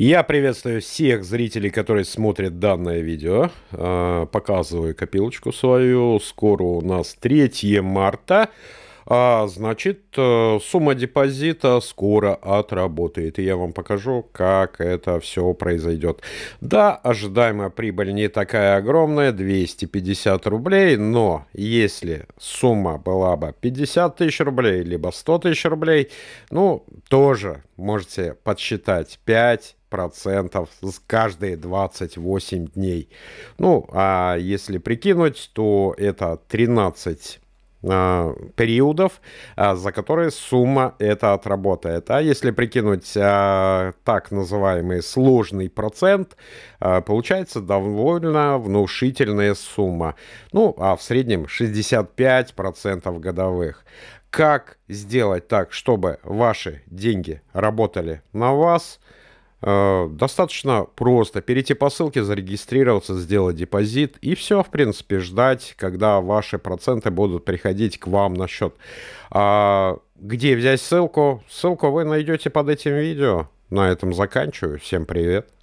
Я приветствую всех зрителей, которые смотрят данное видео. А, показываю копилочку свою. Скоро у нас 3 марта. А, значит, э, сумма депозита скоро отработает. И я вам покажу, как это все произойдет. Да, ожидаемая прибыль не такая огромная, 250 рублей. Но если сумма была бы 50 тысяч рублей, либо 100 тысяч рублей, ну, тоже можете подсчитать 5 процентов с каждые 28 дней. Ну, а если прикинуть, то это 13 а, периодов, а, за которые сумма это отработает. А если прикинуть а, так называемый сложный процент, а, получается довольно внушительная сумма. Ну, а в среднем 65% годовых как сделать так, чтобы ваши деньги работали на вас – Э, достаточно просто перейти по ссылке, зарегистрироваться, сделать депозит и все, в принципе, ждать, когда ваши проценты будут приходить к вам на счет. А где взять ссылку? Ссылку вы найдете под этим видео. На этом заканчиваю. Всем привет.